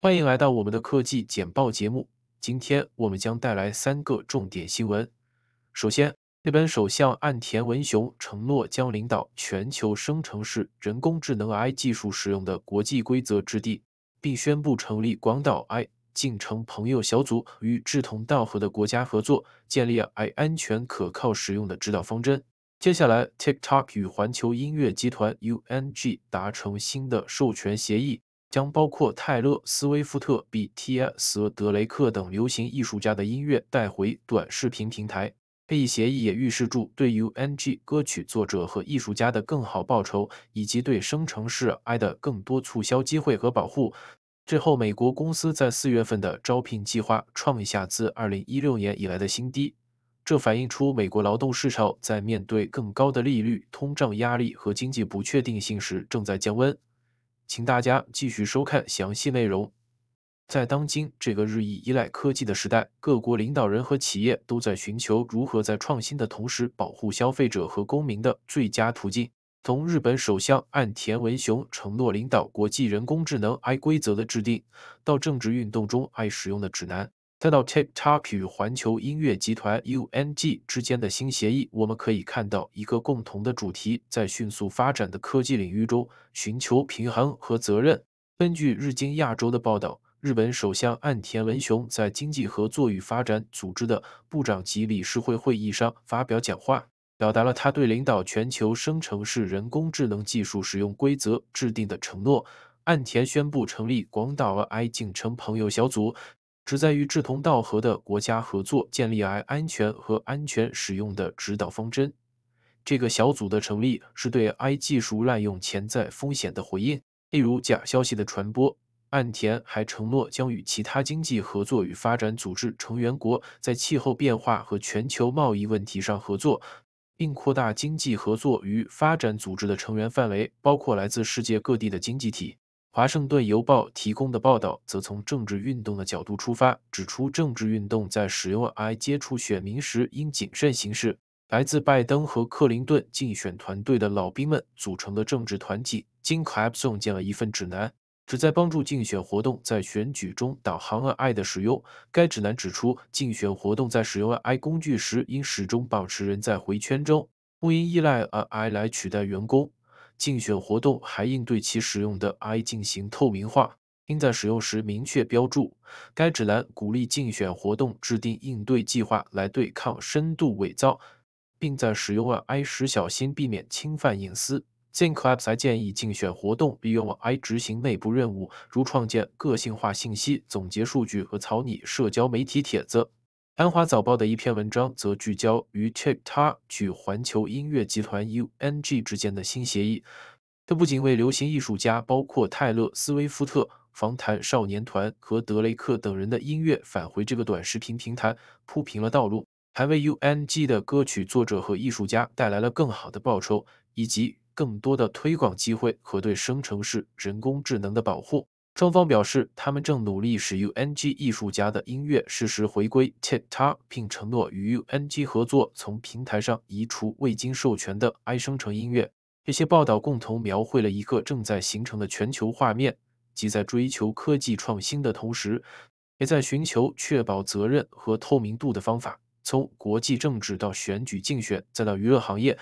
欢迎来到我们的科技简报节目。今天我们将带来三个重点新闻。首先，日本首相岸田文雄承诺将领导全球生成式人工智能 AI 技术使用的国际规则制定，并宣布成立广岛 AI 进程朋友小组，与志同道合的国家合作，建立 AI 安全可靠使用的指导方针。接下来，TikTok 与环球音乐集团 UNG 达成新的授权协议。将包括泰勒、斯威夫特、BTS、德雷克等流行艺术家的音乐带回短视频平台。这一协议也预示住对 Ung 歌曲作者和艺术家的更好报酬，以及对生成式 AI 的更多促销机会和保护。最后，美国公司在四月份的招聘计划创下自二零一六年以来的新低，这反映出美国劳动市场在面对更高的利率、通胀压力和经济不确定性时正在降温。请大家继续收看详细内容。在当今这个日益依赖科技的时代，各国领导人和企业都在寻求如何在创新的同时保护消费者和公民的最佳途径。从日本首相岸田文雄承诺领导国际人工智能 I 规则的制定，到政治运动中 I 使用的指南。再到 TikTok 与环球音乐集团 UNG 之间的新协议，我们可以看到一个共同的主题：在迅速发展的科技领域中，寻求平衡和责任。根据日经亚洲的报道，日本首相岸田文雄在经济合作与发展组织的部长级理事会会议上发表讲话，表达了他对领导全球生成式人工智能技术使用规则制定的承诺。岸田宣布成立“广岛 AI 竞争朋友小组”。旨在与志同道合的国家合作，建立 AI 安全和安全使用的指导方针。这个小组的成立是对 AI 技术滥用潜在风险的回应，例如假消息的传播。岸田还承诺将与其他经济合作与发展组织成员国在气候变化和全球贸易问题上合作，并扩大经济合作与发展组织的成员范围，包括来自世界各地的经济体。《华盛顿邮报》提供的报道则从政治运动的角度出发，指出政治运动在使用 AI 接触选民时应谨慎行事。来自拜登和克林顿竞选团队的老兵们组成的政治团体经 n c a p p 送建了一份指南，旨在帮助竞选活动在选举中导航 AI 的使用。该指南指出，竞选活动在使用 AI 工具时应始终保持人在回圈中，不应依赖 AI 来取代员工。竞选活动还应对其使用的 I 进行透明化，并在使用时明确标注。该指南鼓励竞选活动制定应对计划来对抗深度伪造，并在使用 I 时小心避免侵犯隐私。Zinc Labs 还建议竞选活动用了 I 执行内部任务，如创建个性化信息、总结数据和草拟社交媒体帖子。《安华早报》的一篇文章则聚焦于 TikTok 与环球音乐集团 UNG 之间的新协议。这不仅为流行艺术家，包括泰勒·斯威夫特、防弹少年团和德雷克等人的音乐返回这个短视频平台铺平了道路，还为 UNG 的歌曲作者和艺术家带来了更好的报酬，以及更多的推广机会和对生成式人工智能的保护。双方表示，他们正努力使 U N G 艺术家的音乐实时回归 TikTok，并承诺与 U N G 合作，从平台上移除未经授权的 i 生成音乐。这些报道共同描绘了一个正在形成的全球画面，即在追求科技创新的同时，也在寻求确保责任和透明度的方法。从国际政治到选举竞选，再到娱乐行业。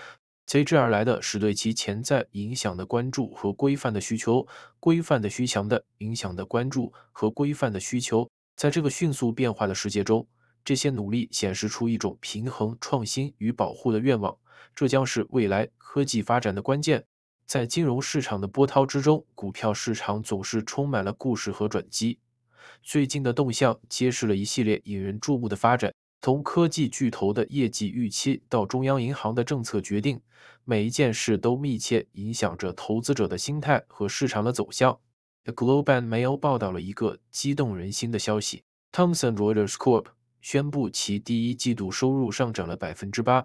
随之而来的是对其潜在影响的关注和规范的需求，规范的需求的影响的关注和规范的需求。在这个迅速变化的世界中，这些努力显示出一种平衡创新与保护的愿望，这将是未来科技发展的关键。在金融市场的波涛之中，股票市场总是充满了故事和转机。最近的动向揭示了一系列引人注目的发展。从科技巨头的业绩预期到中央银行的政策决定，每一件事都密切影响着投资者的心态和市场的走向。The Globe and Mail 报道了一个激动人心的消息：Thomson Reuters Corp. 宣布其第一季度收入上涨了百分之八，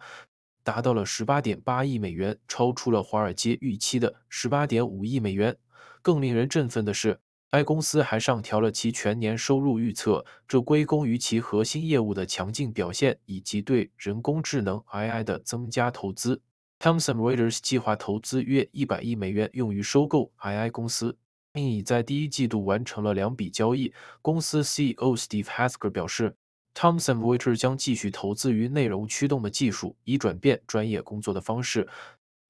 达到了十八点八亿美元，超出了华尔街预期的十八点五亿美元。更令人振奋的是，该公司还上调了其全年收入预测，这归功于其核心业务的强劲表现以及对人工智能 （AI） 的增加投资。Thomson Reuters 计划投资约一百亿美元用于收购 AI 公司，并已在第一季度完成了两笔交易。公司 CEO Steve Hasker 表示，Thomson Reuters 将继续投资于内容驱动的技术，以转变专业工作的方式。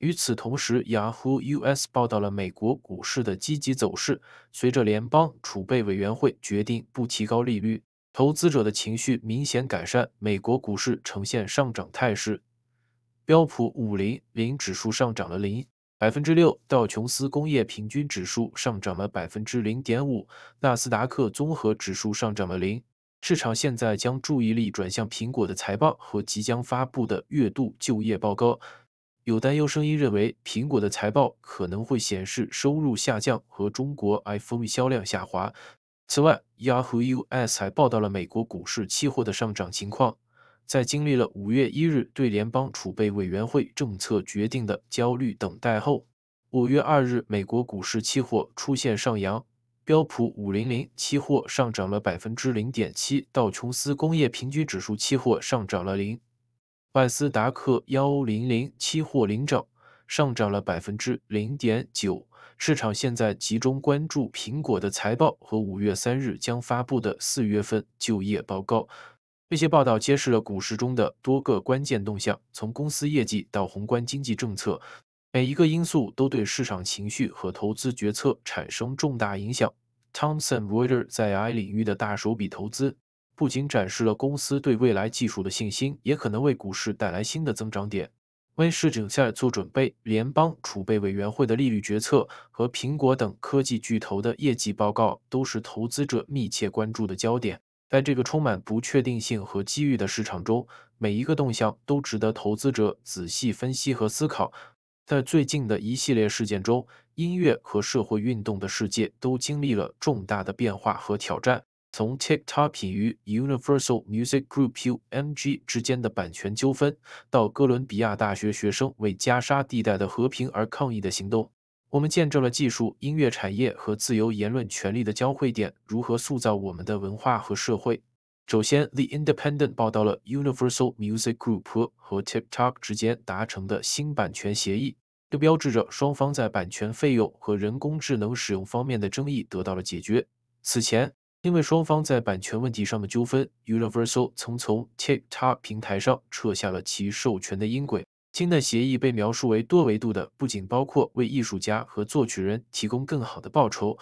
与此同时，Yahoo US 报道了美国股市的积极走势。随着联邦储备委员会决定不提高利率，投资者的情绪明显改善，美国股市呈现上涨态势。标普五零零指数上涨了零百分之六，道琼斯工业平均指数上涨了百分之零点五，纳斯达克综合指数上涨了零。市场现在将注意力转向苹果的财报和即将发布的月度就业报告。有担忧声音认为，苹果的财报可能会显示收入下降和中国 iPhone 销量下滑。此外，Yahoo US 还报道了美国股市期货的上涨情况。在经历了五月一日对联邦储备委员会政策决定的焦虑等待后，五月二日美国股市期货出现上扬，标普500期货上涨了0.7%，道琼斯工业平均指数期货上涨了0。万斯达克幺零零期货领涨，上涨了百分之零点九。市场现在集中关注苹果的财报和五月三日将发布的四月份就业报告。这些报道揭示了股市中的多个关键动向，从公司业绩到宏观经济政策，每一个因素都对市场情绪和投资决策产生重大影响。t h o m s o n Reuters 在 i 领域的大手笔投资。不仅展示了公司对未来技术的信心，也可能为股市带来新的增长点。为世锦赛做准备，联邦储备委员会的利率决策和苹果等科技巨头的业绩报告都是投资者密切关注的焦点。在这个充满不确定性和机遇的市场中，每一个动向都值得投资者仔细分析和思考。在最近的一系列事件中，音乐和社会运动的世界都经历了重大的变化和挑战。从 TikTok 与 Universal Music Group UMG 之间的版权纠纷，到哥伦比亚大学学生为加沙地带的和平而抗议的行动，我们见证了技术、音乐产业和自由言论权利的交汇点如何塑造我们的文化和社会。首先，《The Independent》报道了 Universal Music Group 和 TikTok 之间达成的新版权协议，这标志着双方在版权费用和人工智能使用方面的争议得到了解决。此前，因为双方在版权问题上的纠纷，Universal 曾从 TikTok 平台上撤下了其授权的音轨。新的协议被描述为多维度的，不仅包括为艺术家和作曲人提供更好的报酬，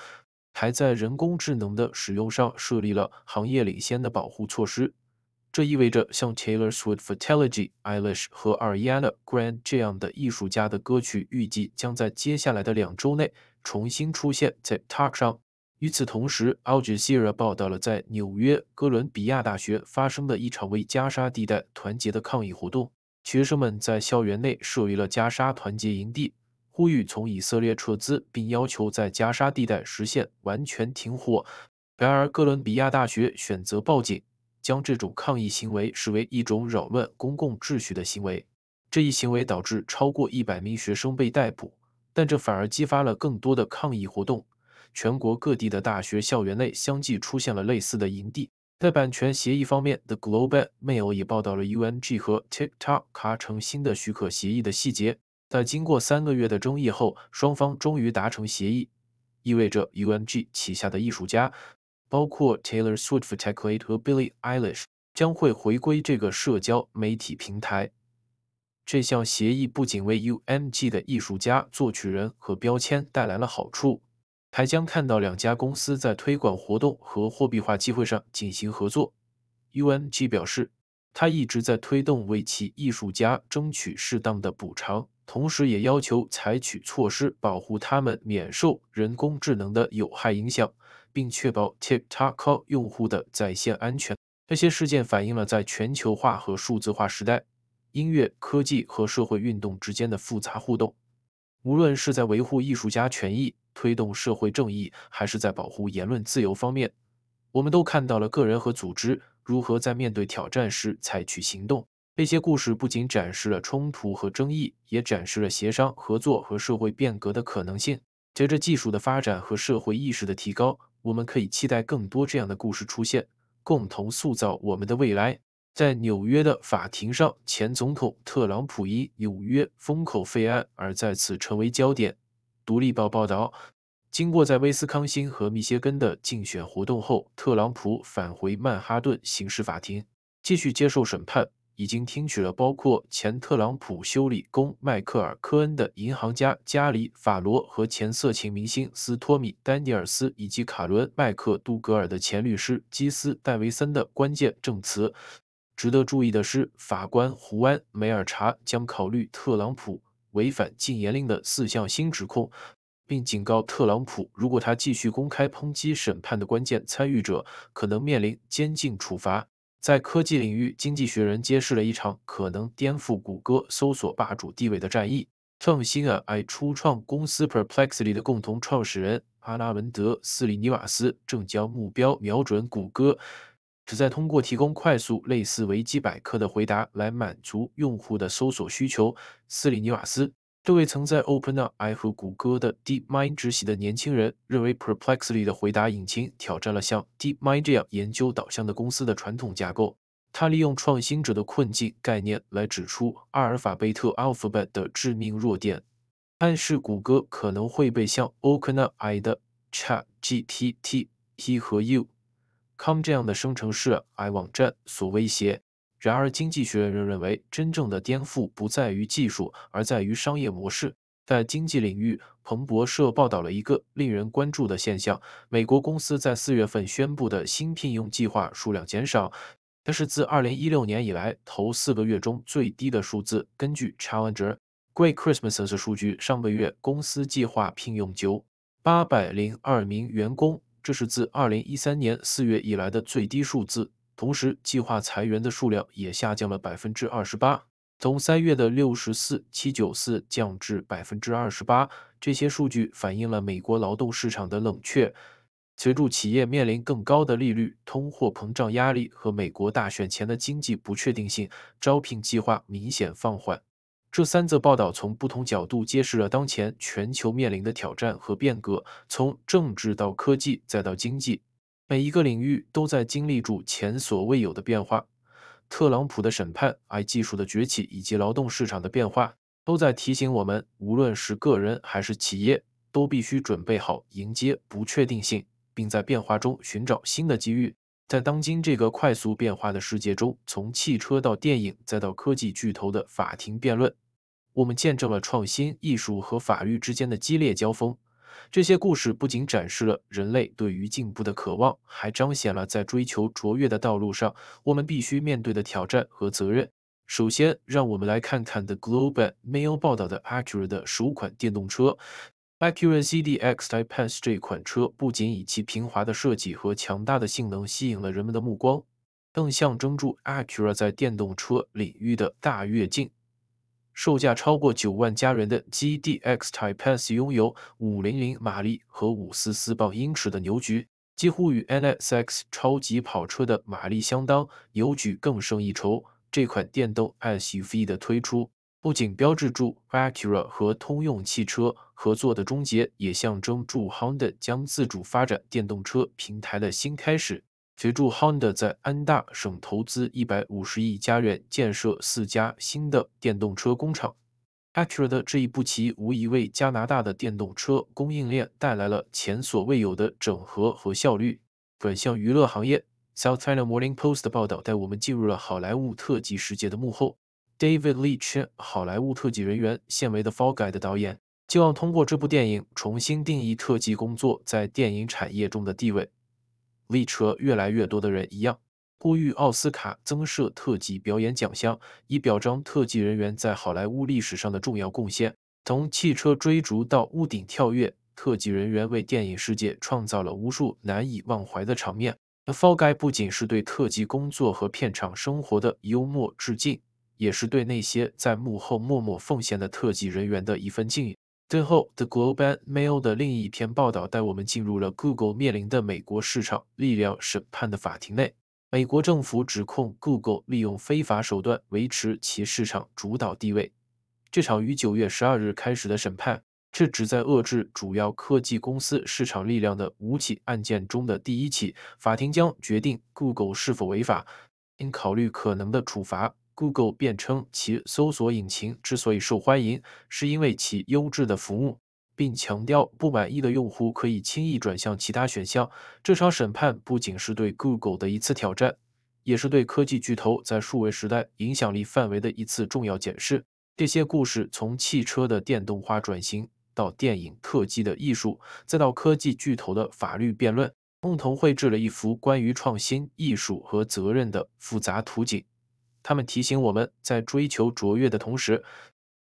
还在人工智能的使用上设立了行业领先的保护措施。这意味着像 Taylor Swift、f a t a l i t y Eilish 和 Ariana Grande 这样的艺术家的歌曲预计将在接下来的两周内重新出现在 TikTok 上。与此同时，Al Jazeera 报道了在纽约哥伦比亚大学发生的一场为加沙地带团结的抗议活动。学生们在校园内设立了加沙团结营地，呼吁从以色列撤资，并要求在加沙地带实现完全停火。然而，哥伦比亚大学选择报警，将这种抗议行为视为一种扰乱公共秩序的行为。这一行为导致超过100名学生被逮捕，但这反而激发了更多的抗议活动。全国各地的大学校园内相继出现了类似的营地。在版权协议方面，《The Globe and Mail》也报道了 u n g 和 TikTok 达成新的许可协议的细节。在经过三个月的争议后，双方终于达成协议，意味着 u n g 旗下的艺术家，包括 Taylor Swift、t i k t e 和 Billy Eilish 将会回归这个社交媒体平台。这项协议不仅为 u n g 的艺术家、作曲人和标签带来了好处。还将看到两家公司在推广活动和货币化机会上进行合作。UNG 表示，他一直在推动为其艺术家争取适当的补偿，同时也要求采取措施保护他们免受人工智能的有害影响，并确保 TikTok 用户的在线安全。这些事件反映了在全球化和数字化时代，音乐、科技和社会运动之间的复杂互动。无论是在维护艺术家权益、推动社会正义，还是在保护言论自由方面，我们都看到了个人和组织如何在面对挑战时采取行动。这些故事不仅展示了冲突和争议，也展示了协商、合作和社会变革的可能性。随着技术的发展和社会意识的提高，我们可以期待更多这样的故事出现，共同塑造我们的未来。在纽约的法庭上，前总统特朗普因纽约封口费案而再次成为焦点。《独立报》报道，经过在威斯康星和密歇根的竞选活动后，特朗普返回曼哈顿刑事法庭，继续接受审判。已经听取了包括前特朗普修理工迈克尔·科恩的银行家加里·法罗和前色情明星斯托米·丹迪尔斯以及卡伦·麦克杜格尔的前律师基斯·戴维森的关键证词。值得注意的是，法官胡安·梅尔查将考虑特朗普违反禁言令的四项新指控，并警告特朗普，如果他继续公开抨击审判的关键参与者，可能面临监禁处罚。在科技领域，《经济学人》揭示了一场可能颠覆谷歌搜索霸主地位的战役。创新 AI 初创公司 Perplexity 的共同创始人阿拉文德·斯里尼瓦斯正将目标瞄准谷歌。旨在通过提供快速、类似维基百科的回答来满足用户的搜索需求。斯里尼瓦斯这位曾在 OpenAI 和谷歌的 DeepMind 执行的年轻人认为，Perplexity 的回答引擎挑战了像 DeepMind 这样研究导向的公司的传统架构。他利用创新者的困境概念来指出阿尔法贝特 Alphabet 的致命弱点，暗示谷歌可能会被像 OpenAI 的 ChatGPT 和 u com 这样的生成式 i 网站所威胁。然而，经济学人认为，真正的颠覆不在于技术，而在于商业模式。在经济领域，彭博社报道了一个令人关注的现象：美国公司在四月份宣布的新聘用计划数量减少，但是自2016年以来头四个月中最低的数字。根据 Challenger Great Christmas 数据，上个月公司计划聘用九八百零二名员工。这是自2013年4月以来的最低数字，同时计划裁员的数量也下降了28%，从3月的64,794降至28%。这些数据反映了美国劳动市场的冷却。随着企业面临更高的利率、通货膨胀压力和美国大选前的经济不确定性，招聘计划明显放缓。这三则报道从不同角度揭示了当前全球面临的挑战和变革。从政治到科技，再到经济，每一个领域都在经历住前所未有的变化。特朗普的审判、AI 技术的崛起以及劳动市场的变化，都在提醒我们，无论是个人还是企业，都必须准备好迎接不确定性，并在变化中寻找新的机遇。在当今这个快速变化的世界中，从汽车到电影，再到科技巨头的法庭辩论，我们见证了创新、艺术和法律之间的激烈交锋。这些故事不仅展示了人类对于进步的渴望，还彰显了在追求卓越的道路上我们必须面对的挑战和责任。首先，让我们来看看 The g l o b e Mail 报道的 a c 阿古拉的首款电动车。Acura d x Type S 这款车不仅以其平滑的设计和强大的性能吸引了人们的目光，更象征住 Acura 在电动车领域的大跃进。售价超过九万加元的 GDX Type S 拥有500马力和544磅英尺的扭矩，几乎与 NSX 超级跑车的马力相当，扭矩更胜一筹。这款电动 SUV 的推出。不仅标志住 Acura 和通用汽车合作的终结，也象征住 Honda 将自主发展电动车平台的新开始。协助 Honda 在安大省投资一百五十亿加元建设四家新的电动车工厂。Acura 的这一步棋，无疑为加拿大的电动车供应链带来了前所未有的整合和效率。转向娱乐行业，《South China Morning Post》的报道带我们进入了好莱坞特技世界的幕后。David Leitch，好莱坞特技人员，《现为的《f o l Guy》的导演，希望通过这部电影重新定义特技工作在电影产业中的地位。Leitch，越来越多的人一样，呼吁奥斯卡增设特技表演奖项，以表彰特技人员在好莱坞历史上的重要贡献。从汽车追逐到屋顶跳跃，特技人员为电影世界创造了无数难以忘怀的场面。《f o l Guy》不仅是对特技工作和片场生活的幽默致敬。也是对那些在幕后默默奉献的特技人员的一份敬意。最后，《The Global Mail》的另一篇报道带我们进入了 Google 面临的美国市场力量审判的法庭内。美国政府指控 Google 利用非法手段维持其市场主导地位。这场于九月十二日开始的审判，是旨在遏制主要科技公司市场力量的五起案件中的第一起。法庭将决定 Google 是否违法，应考虑可能的处罚。Google 辩称，其搜索引擎之所以受欢迎，是因为其优质的服务，并强调不满意的用户可以轻易转向其他选项。这场审判不仅是对 Google 的一次挑战，也是对科技巨头在数位时代影响力范围的一次重要检视。这些故事从汽车的电动化转型，到电影特技的艺术，再到科技巨头的法律辩论，共同绘制了一幅关于创新、艺术和责任的复杂图景。他们提醒我们在追求卓越的同时，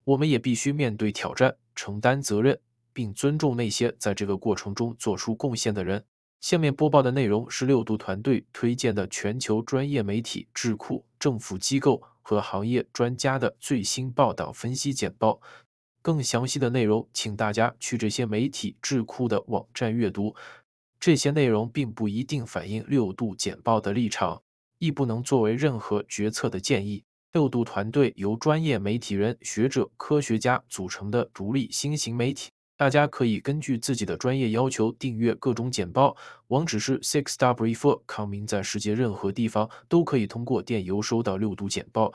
我们也必须面对挑战、承担责任，并尊重那些在这个过程中做出贡献的人。下面播报的内容是六度团队推荐的全球专业媒体、智库、政府机构和行业专家的最新报道分析简报。更详细的内容，请大家去这些媒体智库的网站阅读。这些内容并不一定反映六度简报的立场。亦不能作为任何决策的建议。六度团队由专业媒体人、学者、科学家组成的独立新型媒体，大家可以根据自己的专业要求订阅各种简报。网址是 s i x f o u r c o m i n g 在世界任何地方都可以通过电邮收到六度简报。